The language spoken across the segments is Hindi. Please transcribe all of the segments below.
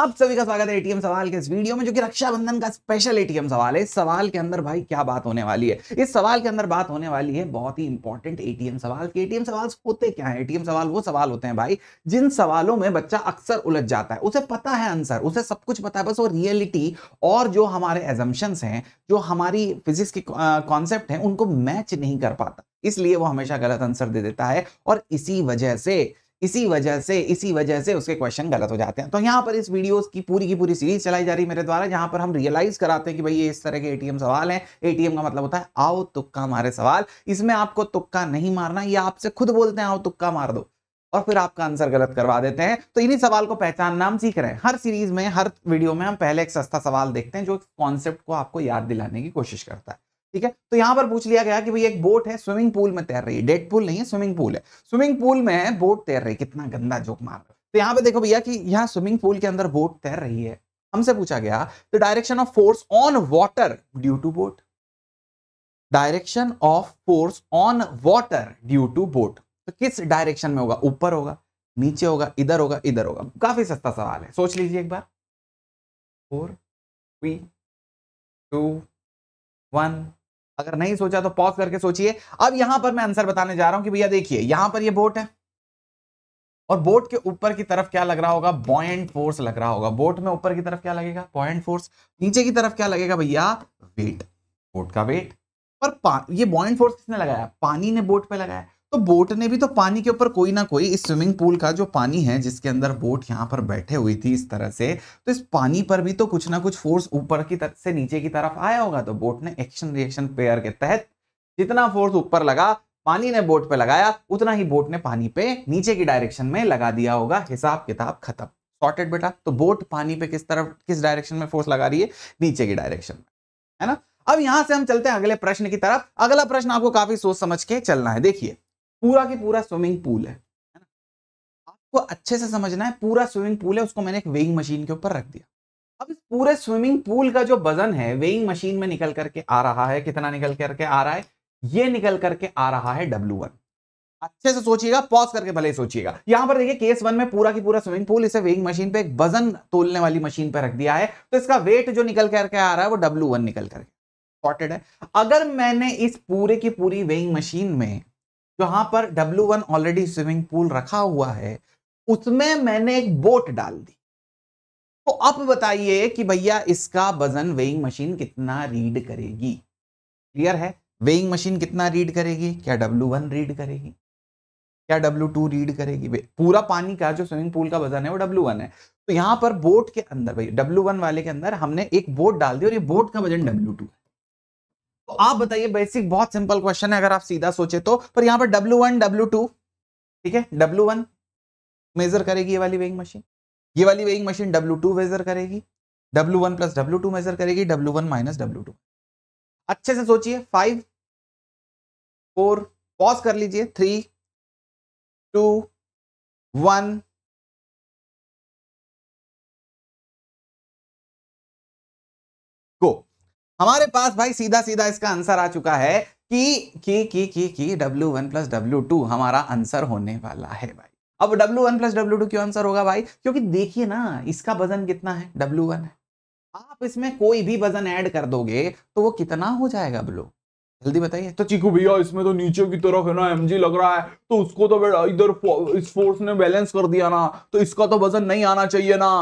आप सभी का स्वागत है एटीएम सवाल के इस वीडियो में जो कि रक्षाबंधन का स्पेशल एटीएम सवाल है इस सवाल के अंदर भाई क्या बात होने वाली है इस सवाल के अंदर बात होने वाली है बहुत ही इंपॉर्टेंट एटीएम सवाल के एटीएम सवाल होते क्या है एटीएम सवाल वो सवाल होते हैं भाई जिन सवालों में बच्चा अक्सर उलझ जाता है उसे पता है आंसर उसे सब कुछ पता है बस वो रियलिटी और जो हमारे एजम्पन्स हैं जो हमारी फिजिक्स के कॉन्सेप्ट हैं उनको मैच नहीं कर पाता इसलिए वो हमेशा गलत आंसर दे देता है और इसी वजह से इसी वजह से इसी वजह से उसके क्वेश्चन गलत हो जाते हैं तो यहाँ पर इस वीडियोस की पूरी की पूरी सीरीज चलाई जा रही है मेरे द्वारा जहाँ पर हम रियलाइज कराते हैं कि भाई ये इस तरह के एटीएम सवाल हैं एटीएम का मतलब होता है आओ तुक्का मारे सवाल इसमें आपको तुक्का नहीं मारना ये आपसे खुद बोलते हैं आओ तुक्का मार दो और फिर आपका आंसर गलत करवा देते हैं तो इन्हीं सवाल को पहचानना हम सीख रहे हैं हर सीरीज में हर वीडियो में हम पहले एक सस्ता सवाल देखते हैं जो कॉन्सेप्ट को आपको याद दिलाने की कोशिश करता है ठीक है तो यहां पर पूछ लिया गया कि भाई एक बोट है स्विमिंग पूल में तैर रही है डेड पूल नहीं है स्विमिंग पूल है स्विमिंग पूल में बोट तैर रही है कितना गंदा जोक मार रहा तो यहां पर देखो भैया कि यहाँ स्विमिंग पूल के अंदर बोट तैर रही है हमसे पूछा गया the direction of force on water due to boat direction of force on water due to boat तो किस डायरेक्शन में होगा ऊपर होगा नीचे होगा इधर होगा इधर होगा काफी सस्ता सवाल है सोच लीजिए एक बार फोर थ्री टू वन अगर नहीं सोचा तो पॉज करके सोचिए अब यहां पर मैं आंसर बताने जा रहा हूं कि भैया देखिए यहां पर ये यह बोट है और बोट के ऊपर की तरफ क्या लग रहा होगा बॉयंट फोर्स लग रहा होगा बोट में ऊपर की तरफ क्या लगेगा बॉयंट फोर्स नीचे की तरफ क्या लगेगा भैया वेट बोट का वेट पर ये बॉयंट फोर्स किसने लगाया पानी ने बोट पर लगाया तो बोट ने भी तो पानी के ऊपर कोई ना कोई इस स्विमिंग पूल का जो पानी है जिसके अंदर बोट यहाँ पर बैठे हुई थी इस तरह से तो इस पानी पर भी तो कुछ ना कुछ फोर्स ऊपर की तरफ से नीचे की तरफ आया होगा तो बोट ने एक्शन रिएक्शन पेयर के तहत जितना फोर्स ऊपर लगा पानी ने बोट पे लगाया उतना ही बोट ने पानी पे नीचे की डायरेक्शन में लगा दिया होगा हिसाब किताब खत्म सॉर्टेड बेटा तो बोट पानी पे किस तरफ किस डायरेक्शन में फोर्स लगा रही है नीचे की डायरेक्शन में है ना अब यहां से हम चलते हैं अगले प्रश्न की तरफ अगला प्रश्न आपको काफी सोच समझ के चलना है देखिए पूरा की पूरा स्विमिंग पूल है आपको अच्छे से समझना है पूरा स्विमिंग पूल है उसको मैंने एक वेइंग मशीन के ऊपर रख दिया अब इस पूरे स्विमिंग पूल का जो वजन है वेइंग मशीन में निकल करके आ रहा है कितना निकल करके आ रहा है ये निकल करके आ रहा है डब्ल्यू वन अच्छे से सोचिएगा पॉज करके भले ही सोचिएगा यहां पर देखिए केस वन में पूरा की पूरा स्विमिंग पूल इसे वेइंग मशीन पे एक वजन तोलने वाली मशीन पे रख दिया है तो इसका वेट जो निकल करके आ रहा है वो डब्ल्यू वन निकल करके है अगर मैंने इस पूरे की पूरी वेइंग मशीन में जहां पर W one already swimming pool रखा हुआ है उसमें मैंने एक बोट डाल दी तो आप बताइए कि भैया इसका वजन वेइंग मशीन कितना रीड करेगी क्लियर है वेइंग मशीन कितना रीड करेगी क्या डब्ल्यू वन रीड करेगी क्या डब्ल्यू टू रीड करेगी पूरा पानी का जो स्विमिंग पूल का वजन है वो डब्ल्यू वन है तो यहाँ पर बोट के अंदर भैया डब्ल्यू वन वाले के अंदर हमने एक बोट डाल दी और ये बोट का वजन डब्ल्यू टू है तो आप बताइए बेसिक बहुत सिंपल क्वेश्चन है अगर आप सीधा सोचे तो पर यहां पर डब्ल्यू वन डब्ल्यू टू ठीक है डब्ल्यू वन मेजर करेगी ये वाली वेइंग मशीन ये वाली weighing machine W two measure करेगी W one plus W two measure करेगी W one minus W two अच्छे से सोचिए फाइव फोर पॉज कर लीजिए थ्री टू वन हमारे पास भाई सीधा सीधा इसका आंसर आ चुका है कि की की की की W one plus W two हमारा आंसर होने वाला है भाई अब W one plus W two क्यों आंसर होगा भाई क्योंकि देखिए ना इसका वजन कितना है डब्ल्यू वन है आप इसमें कोई भी वजन ऐड कर दोगे तो वो कितना हो जाएगा ब्लू जल्दी बताइए तो चीकू भैया इसमें तो नीचे की तरफ है ना जी लग रहा है तो उसको तो इधर इस फोर्स ने बैलेंस कर दिया ना तो इसका तो वजन नहीं आना चाहिए ना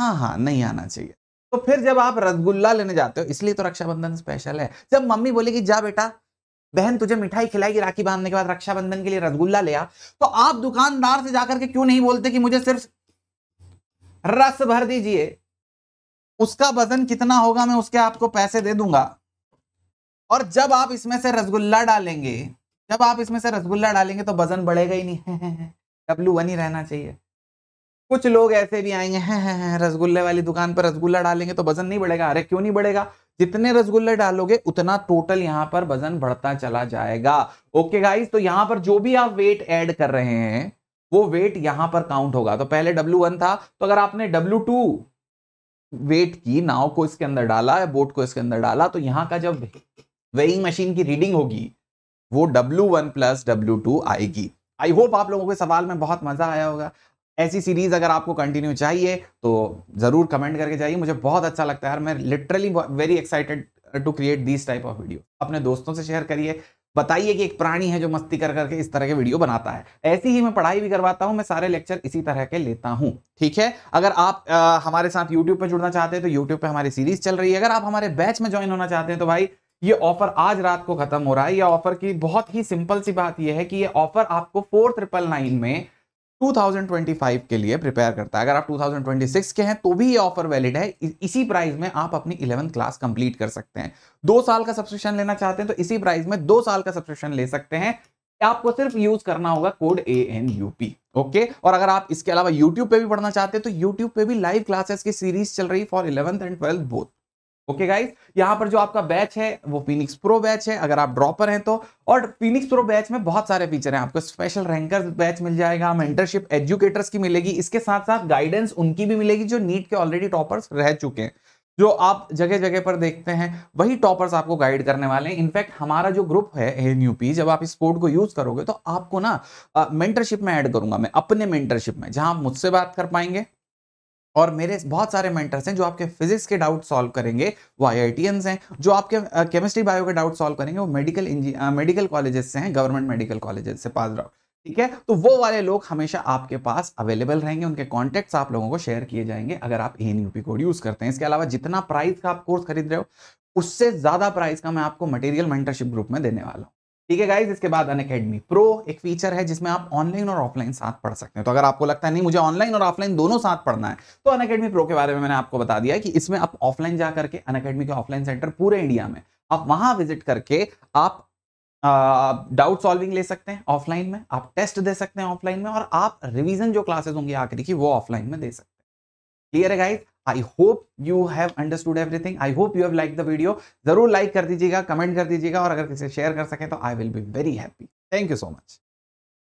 हाँ हाँ नहीं आना चाहिए तो फिर जब आप रसगुल्ला लेने जाते हो इसलिए तो रक्षाबंधन स्पेशल है जब मम्मी बोलेगी जा बेटा बहन तुझे मिठाई खिलाएगी राखी बांधने के बाद रक्षाबंधन के लिए रसगुल्ला ले आ तो आप दुकानदार से जाकर के क्यों नहीं बोलते कि मुझे सिर्फ रस भर दीजिए उसका वजन कितना होगा मैं उसके आपको पैसे दे दूंगा और जब आप इसमें से रसगुल्ला डालेंगे जब आप इसमें से रसगुल्ला डालेंगे तो वजन बढ़ेगा ही नहीं डब्लू वन ही रहना चाहिए कुछ लोग ऐसे भी आएंगे हैं हैं हैं रसगुल्ले वाली दुकान पर रसगुल्ला डालेंगे तो वजन नहीं बढ़ेगा अरे क्यों नहीं बढ़ेगा जितने रसगुल्ले डालोगे उतना टोटल यहाँ पर वजन बढ़ता चला जाएगा ओके गाइस तो यहाँ पर जो भी आप वेट ऐड कर रहे हैं वो वेट यहाँ पर काउंट होगा तो पहले डब्ल्यू वन था तो अगर आपने डब्ल्यू टू वेट की नाव को इसके अंदर डाला बोट को इसके अंदर डाला तो यहाँ का जब वेइंग मशीन की रीडिंग होगी वो W one plus W two आएगी आई होप आप लोगों के सवाल में बहुत मजा आया होगा ऐसी सीरीज अगर आपको कंटिन्यू चाहिए तो ज़रूर कमेंट करके जाइए मुझे बहुत अच्छा लगता है यार मैं literally very excited to create this type of video अपने दोस्तों से शेयर करिए बताइए कि एक प्राणी है जो मस्ती कर करके इस तरह के वीडियो बनाता है ऐसी ही मैं पढ़ाई भी करवाता हूँ मैं सारे लेक्चर इसी तरह के लेता हूँ ठीक है अगर आप आ, हमारे साथ यूट्यूब पर जुड़ना चाहते हैं तो यूट्यूब पर हमारी सीरीज चल रही है अगर आप हमारे बैच में ज्वाइन होना चाहते हैं तो भाई ये ऑफर आज रात को खत्म हो रहा है यह ऑफर की बहुत ही सिंपल सी बात यह है कि ये ऑफर आपको फोर ट्रिपल नाइन में 2025 के लिए प्रिपेयर करता है अगर आप 2026 के हैं तो भी ये ऑफर वैलिड है इसी प्राइस में आप अपनी इलेवंथ क्लास कंप्लीट कर सकते हैं दो साल का सब्सक्रिप्शन लेना चाहते हैं तो इसी प्राइस में दो साल का सब्सक्रिप्शन ले सकते हैं आपको सिर्फ यूज करना होगा code A N U P okay और अगर आप इसके अलावा यूट्यूब पे भी पढ़ना चाहते हैं तो यूट्यूब पे भी लाइव क्लासेस की सीरीज चल रही for eleventh and twelfth both okay guys यहाँ पर जो आपका बैच है वो फिनिक्स प्रो बैच है अगर आप ड्रॉपर हैं तो और फिनिक्स प्रो बैच में बहुत सारे फीचर हैं आपको स्पेशल रैंकर बैच मिल जाएगा मेंटरशिप एजुकेटर्स की मिलेगी इसके साथ साथ गाइडेंस उनकी भी मिलेगी जो नीट के ऑलरेडी टॉपर्स रह चुके हैं जो आप जगह जगह पर देखते हैं वही टॉपर्स आपको गाइड करने वाले हैं इनफैक्ट हमारा जो ग्रुप है एन जब आप इस कोड को यूज करोगे तो आपको ना मेंटरशिप में ऐड करूंगा मैं अपने मेंटरशिप में जहां आप मुझसे बात कर पाएंगे और मेरे बहुत सारे मेंटर्स हैं जो आपके फिजिक्स के डाउट सॉल्व करेंगे वो आई हैं जो आपके केमिस्ट्री बायो के डाउट सॉल्व करेंगे वो मेडिकल मेडिकल कॉलेजेस से हैं गवर्नमेंट मेडिकल कॉलेजेस से पास आउट ठीक है तो वो वाले लोग हमेशा आपके पास अवेलेबल रहेंगे उनके कॉन्टैक्ट्स आप लोगों को शेयर किए जाएंगे अगर आप एन यूपी कोड यूज करते हैं इसके अलावा जितना प्राइस का आप कोर्स खरीद रहे हो उससे ज्यादा प्राइस का मैं आपको मटेरियल मेंटरशिप ग्रुप में देने वाला हूँ ठीक है गाइज इसके बाद अन अकेडमी प्रो एक फीचर है जिसमें आप ऑनलाइन और ऑफलाइन साथ पढ़ सकते हैं तो अगर आपको लगता है नहीं मुझे ऑनलाइन और ऑफलाइन दोनों साथ पढ़ना है तो अन अकेडमी प्रो के बारे में मैंने आपको बता दिया कि इसमें आप ऑफलाइन जा करके अन अकेडमी के ऑफलाइन सेंटर पूरे इंडिया में आप वहां विजिट करके आप डाउट सॉल्विंग ले सकते हैं ऑफलाइन में आप टेस्ट दे सकते हैं ऑफलाइन में और आप रिविजन जो क्लासेस होंगी आखिरी की वो ऑफलाइन में दे सकते हैं क्लियर है guys I hope you have understood everything I hope you have like the video जरूर लाइक कर दीजिएगा कमेंट कर दीजिएगा और अगर किसी शेयर कर सकें तो I will be very happy thank you so much